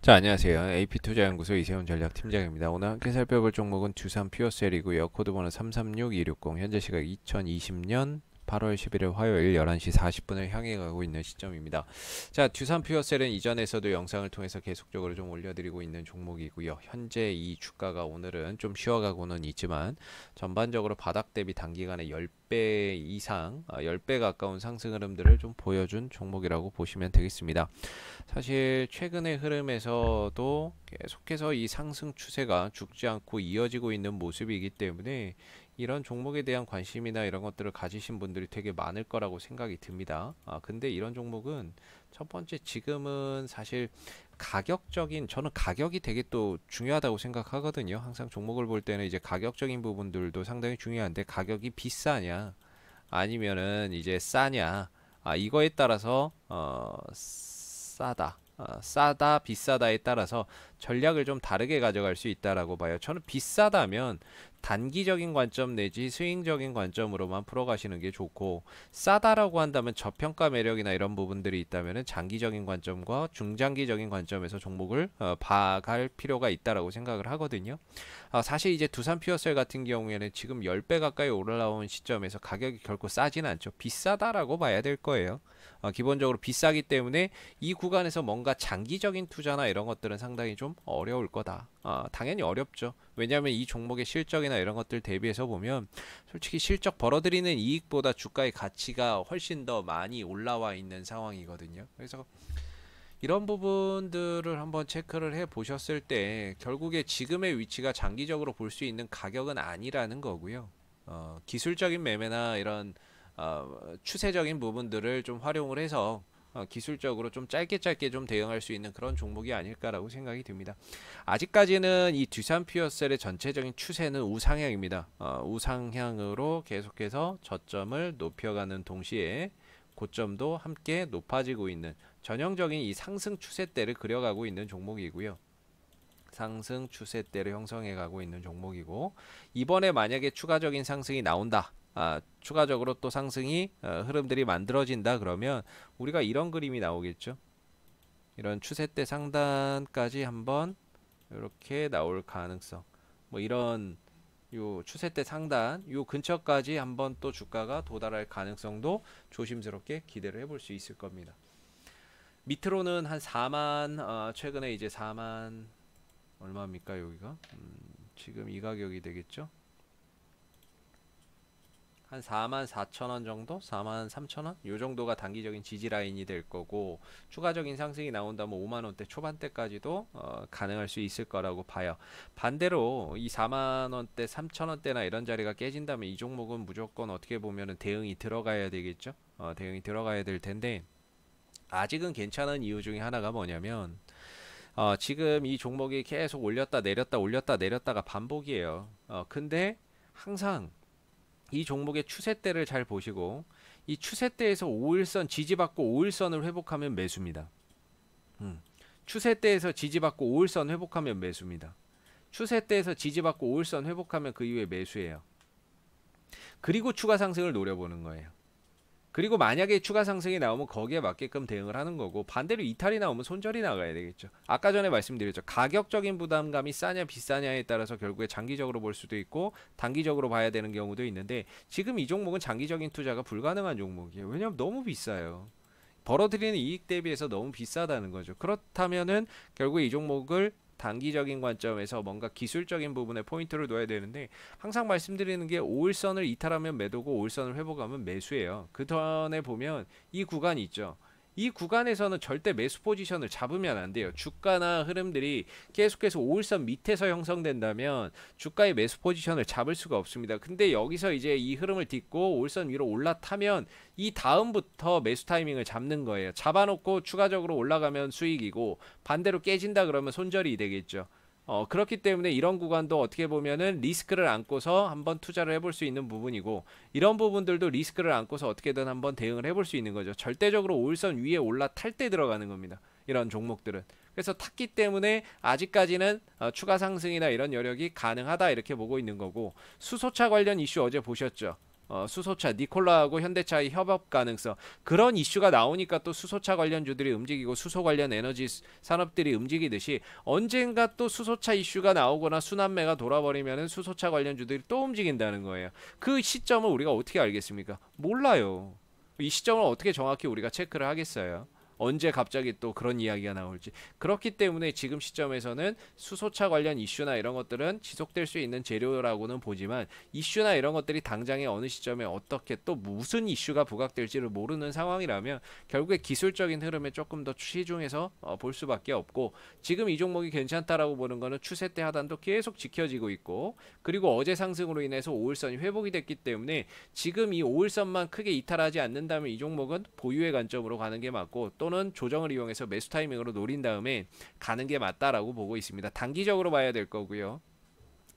자 안녕하세요. AP투자연구소 이세훈 전략팀장입니다. 오늘 함께 살펴볼 종목은 두산 퓨어셀이고요. 코드번호 336260 현재 시각 2020년 8월 11일 화요일 11시 40분을 향해 가고 있는 시점입니다. 자, 듀산 퓨어셀은 이전에서도 영상을 통해서 계속적으로 좀 올려드리고 있는 종목이고요. 현재 이 주가가 오늘은 좀 쉬어가고는 있지만 전반적으로 바닥 대비 단기간에 10배 이상, 10배 아, 가까운 상승 흐름들을 좀 보여준 종목이라고 보시면 되겠습니다. 사실 최근의 흐름에서도 계속해서 이 상승 추세가 죽지 않고 이어지고 있는 모습이기 때문에 이런 종목에 대한 관심이나 이런 것들을 가지신 분들이 되게 많을 거라고 생각이 듭니다. 아, 근데 이런 종목은 첫 번째 지금은 사실 가격적인 저는 가격이 되게 또 중요하다고 생각하거든요. 항상 종목을 볼 때는 이제 가격적인 부분들도 상당히 중요한데 가격이 비싸냐 아니면은 이제 싸냐 아, 이거에 따라서 어, 싸다 어, 싸다 비싸다에 따라서 전략을 좀 다르게 가져갈 수 있다라고 봐요. 저는 비싸다면 단기적인 관점 내지 스윙적인 관점으로만 풀어가시는 게 좋고 싸다라고 한다면 저평가 매력이나 이런 부분들이 있다면 장기적인 관점과 중장기적인 관점에서 종목을 어, 봐갈 필요가 있다라고 생각을 하거든요. 어, 사실 이제 두산 피어셀 같은 경우에는 지금 10배 가까이 올라온 시점에서 가격이 결코 싸진 않죠. 비싸다라고 봐야 될 거예요. 어, 기본적으로 비싸기 때문에 이 구간에서 뭔가 장기적인 투자나 이런 것들은 상당히 좀 어려울 거다. 아, 당연히 어렵죠. 왜냐하면 이 종목의 실적이나 이런 것들 대비해서 보면 솔직히 실적 벌어들이는 이익보다 주가의 가치가 훨씬 더 많이 올라와 있는 상황이거든요. 그래서 이런 부분들을 한번 체크를 해 보셨을 때 결국에 지금의 위치가 장기적으로 볼 수 있는 가격은 아니라는 거고요. 어, 기술적인 매매나 이런 어, 추세적인 부분들을 좀 활용을 해서 어, 기술적으로 좀 짧게 짧게 좀 대응할 수 있는 그런 종목이 아닐까라고 생각이 듭니다. 아직까지는 이 듀산 피어셀의 전체적인 추세는 우상향입니다. 어, 우상향으로 계속해서 저점을 높여가는 동시에 고점도 함께 높아지고 있는 전형적인 이 상승 추세대를 그려가고 있는 종목이고요. 상승 추세대를 형성해 가고 있는 종목이고 이번에 만약에 추가적인 상승이 나온다 아, 추가적으로 또 상승이 어, 흐름들이 만들어진다 그러면 우리가 이런 그림이 나오겠죠. 이런 추세대 상단까지 한번 이렇게 나올 가능성. 뭐 이런 요 추세대 상단 요 근처까지 한번 또 주가가 도달할 가능성도 조심스럽게 기대를 해볼 수 있을 겁니다. 밑으로는 한 4만 어, 아, 최근에 이제 4만 얼마입니까 여기가 음, 지금 이 가격이 되겠죠 한 4만 4천 원 정도, 4만 3천 원, 요 정도가 단기적인 지지 라인이 될 거고 추가적인 상승이 나온다면 5만 원대 초반대까지도 어, 가능할 수 있을 거라고 봐요. 반대로 이 4만 원대, 3천 원대나 이런 자리가 깨진다면 이 종목은 무조건 어떻게 보면은 대응이 들어가야 되겠죠. 어, 대응이 들어가야 될 텐데 아직은 괜찮은 이유 중에 하나가 뭐냐면 어, 지금 이 종목이 계속 올렸다 내렸다 올렸다 내렸다가 반복이에요. 어, 근데 항상 이 종목의 추세대를 잘 보시고 이 추세대에서 5일선 지지받고 5일선을 회복하면 매수입니다. 음. 추세대에서 지지받고 5일선 회복하면 매수입니다. 추세대에서 지지받고 5일선 회복하면 그 이후에 매수예요. 그리고 추가 상승을 노려보는 거예요. 그리고 만약에 추가 상승이 나오면 거기에 맞게끔 대응을 하는 거고 반대로 이탈이 나오면 손절이 나가야 되겠죠. 아까 전에 말씀드렸죠. 가격적인 부담감이 싸냐 비싸냐에 따라서 결국에 장기적으로 볼 수도 있고 단기적으로 봐야 되는 경우도 있는데 지금 이 종목은 장기적인 투자가 불가능한 종목이에요. 왜냐하면 너무 비싸요. 벌어들이는 이익 대비해서 너무 비싸다는 거죠. 그렇다면은 결국이 종목을 단기적인 관점에서 뭔가 기술적인 부분에 포인트를 둬야 되는데 항상 말씀드리는 게 5일선을 이탈하면 매도고 5일선을 회복하면 매수예요. 그 전에 보면 이구간 있죠. 이 구간에서는 절대 매수 포지션을 잡으면 안 돼요. 주가나 흐름들이 계속해서 5일선 밑에서 형성된다면 주가의 매수 포지션을 잡을 수가 없습니다. 근데 여기서 이제 이 흐름을 딛고 5일선 위로 올라타면 이 다음부터 매수 타이밍을 잡는 거예요. 잡아놓고 추가적으로 올라가면 수익이고 반대로 깨진다 그러면 손절이 되겠죠. 어, 그렇기 때문에 이런 구간도 어떻게 보면은 리스크를 안고서 한번 투자를 해볼 수 있는 부분이고 이런 부분들도 리스크를 안고서 어떻게든 한번 대응을 해볼 수 있는 거죠. 절대적으로 오일선 위에 올라탈 때 들어가는 겁니다. 이런 종목들은. 그래서 탔기 때문에 아직까지는 어, 추가 상승이나 이런 여력이 가능하다 이렇게 보고 있는 거고 수소차 관련 이슈 어제 보셨죠. 어, 수소차 니콜라하고 현대차의 협업 가능성 그런 이슈가 나오니까 또 수소차 관련주들이 움직이고 수소 관련 에너지 산업들이 움직이듯이 언젠가 또 수소차 이슈가 나오거나 순환매가 돌아버리면 수소차 관련주들이 또 움직인다는 거예요. 그 시점을 우리가 어떻게 알겠습니까? 몰라요. 이 시점을 어떻게 정확히 우리가 체크를 하겠어요? 언제 갑자기 또 그런 이야기가 나올지 그렇기 때문에 지금 시점에서는 수소차 관련 이슈나 이런 것들은 지속될 수 있는 재료라고는 보지만 이슈나 이런 것들이 당장에 어느 시점에 어떻게 또 무슨 이슈가 부각될지를 모르는 상황이라면 결국에 기술적인 흐름에 조금 더 시중에서 어, 볼 수밖에 없고 지금 이 종목이 괜찮다라고 보는 거는 추세 때 하단도 계속 지켜지고 있고 그리고 어제 상승으로 인해서 5일선이 회복이 됐기 때문에 지금 이 5일선만 크게 이탈하지 않는다면 이 종목은 보유의 관점으로 가는 게 맞고 또 또는 조정을 이용해서 매수 타이밍으로 노린 다음에 가는 게 맞다라고 보고 있습니다. 단기적으로 봐야 될 거고요.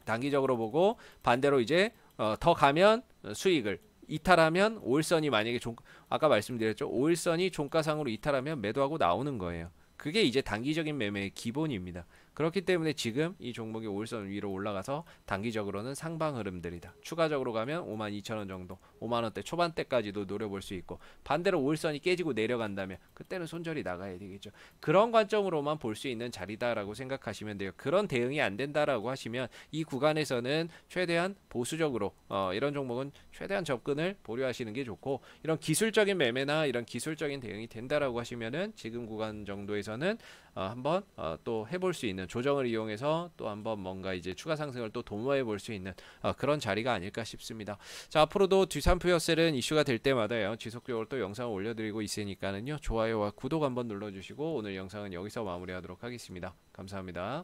단기적으로 보고 반대로 이제 어, 더 가면 수익을 이탈하면 오일선이 만약에 종, 아까 말씀드렸죠. 오일선이 종가상으로 이탈하면 매도하고 나오는 거예요. 그게 이제 단기적인 매매의 기본입니다. 그렇기 때문에 지금 이 종목이 올선 위로 올라가서 단기적으로는 상방 흐름들이다. 추가적으로 가면 52,000원 정도, 5만원대 초반대까지도 노려볼 수 있고 반대로 올선이 깨지고 내려간다면 그때는 손절이 나가야 되겠죠. 그런 관점으로만 볼 수 있는 자리다라고 생각하시면 돼요. 그런 대응이 안 된다라고 하시면 이 구간에서는 최대한 보수적으로 어, 이런 종목은 최대한 접근을 보류하시는 게 좋고 이런 기술적인 매매나 이런 기술적인 대응이 된다라고 하시면은 지금 구간 정도에서는 어, 한번 어, 또 해볼 수 있는 조정을 이용해서 또 한번 뭔가 이제 추가 상승을 또 도모해 볼 수 있는 어, 그런 자리가 아닐까 싶습니다. 자 앞으로도 뒤산푸어셀은 이슈가 될 때마다요 지속적으로 또 영상을 올려드리고 있으니까는요 좋아요와 구독 한번 눌러주시고 오늘 영상은 여기서 마무리하도록 하겠습니다. 감사합니다.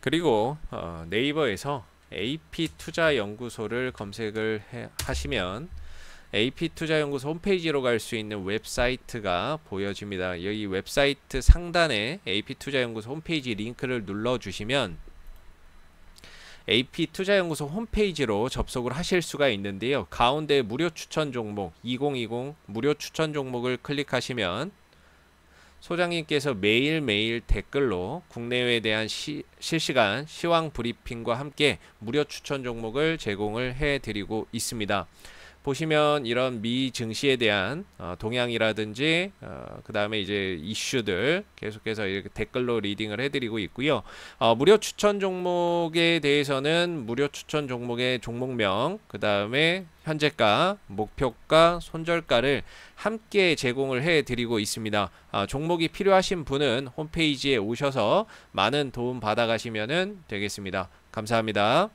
그리고 어, 네이버에서 AP투자연구소를 검색을 해, 하시면 AP투자연구소 홈페이지로 갈 수 있는 웹사이트가 보여집니다. 여기 웹사이트 상단에 AP투자연구소 홈페이지 링크를 눌러주시면 AP투자연구소 홈페이지로 접속을 하실 수가 있는데요. 가운데 무료 추천 종목 2020 무료 추천 종목을 클릭하시면 소장님께서 매일매일 댓글로 국내외에 대한 시, 실시간 시황 브리핑과 함께 무료 추천 종목을 제공을 해드리고 있습니다. 보시면 이런 미 증시에 대한 어, 동향이라든지 어, 그 다음에 이제 이슈들 계속해서 이렇게 댓글로 리딩을 해드리고 있고요. 어, 무료 추천 종목에 대해서는 무료 추천 종목의 종목명 그 다음에 현재가, 목표가, 손절가를 함께 제공을 해드리고 있습니다. 아, 종목이 필요하신 분은 홈페이지에 오셔서 많은 도움 받아가시면 되겠습니다. 감사합니다.